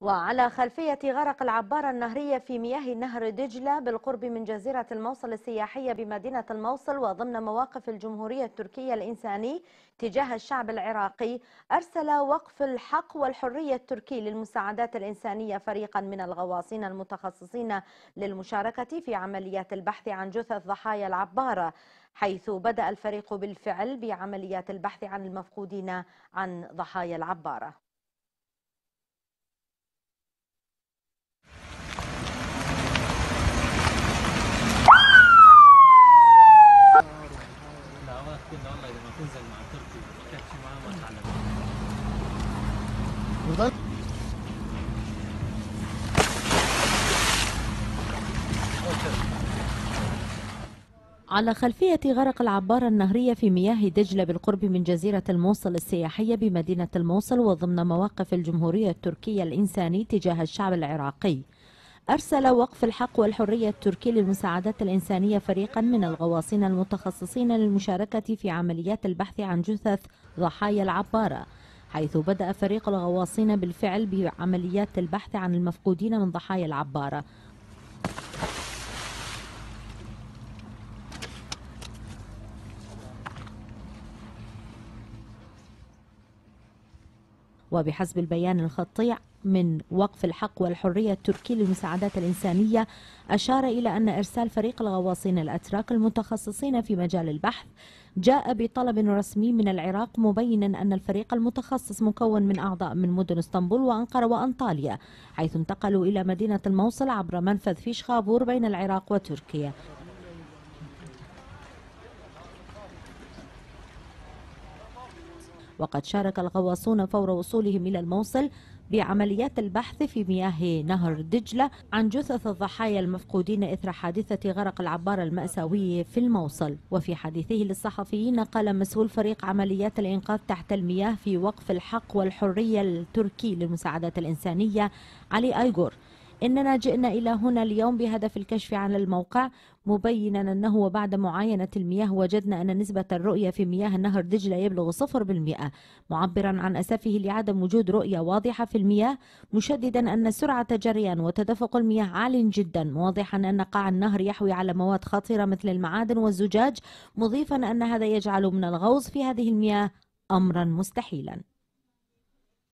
وعلى خلفية غرق العبارة النهرية في مياه نهر دجلة بالقرب من جزيرة الموصل السياحية بمدينة الموصل وضمن مواقف الجمهورية التركية الإنساني تجاه الشعب العراقي أرسل وقف الحق والحرية التركي للمساعدات الإنسانية فريقا من الغواصين المتخصصين للمشاركة في عمليات البحث عن جثث ضحايا العبارة حيث بدأ الفريق بالفعل بعمليات البحث عن المفقودين عن ضحايا العبارة Buradan على خلفية غرق العبارة النهرية في مياه دجلة بالقرب من جزيرة الموصل السياحية بمدينة الموصل وضمن مواقف الجمهورية التركية الإنساني تجاه الشعب العراقي أرسل وقف الحق والحرية التركي للمساعدات الإنسانية فريقا من الغواصين المتخصصين للمشاركة في عمليات البحث عن جثث ضحايا العبارة حيث بدأ فريق الغواصين بالفعل بعمليات البحث عن المفقودين من ضحايا العبارة وبحسب البيان الخطي من وقف الحق والحرية التركي للمساعدات الإنسانية أشار إلى أن إرسال فريق الغواصين الأتراك المتخصصين في مجال البحث جاء بطلب رسمي من العراق مبينا أن الفريق المتخصص مكون من أعضاء من مدن اسطنبول وأنقرة وأنطاليا حيث انتقلوا إلى مدينة الموصل عبر منفذ فيشخابور بين العراق وتركيا وقد شارك الغواصون فور وصولهم إلى الموصل بعمليات البحث في مياه نهر دجلة عن جثث الضحايا المفقودين إثر حادثة غرق العبارة المأساوي في الموصل وفي حديثه للصحفيين قال مسؤول فريق عمليات الإنقاذ تحت المياه في وقف الحق والحرية التركي للمساعدات الإنسانية علي أيغور إننا جئنا إلى هنا اليوم بهدف الكشف عن الموقع مبينا أنه وبعد معاينة المياه وجدنا أن نسبة الرؤية في مياه نهر دجلة يبلغ 0% معبرا عن أسفه لعدم وجود رؤية واضحة في المياه مشددا أن سرعة جريان وتدفق المياه عال جدا واضحا أن قاع النهر يحوي على مواد خطيرة مثل المعادن والزجاج مضيفا أن هذا يجعل من الغوص في هذه المياه أمرا مستحيلا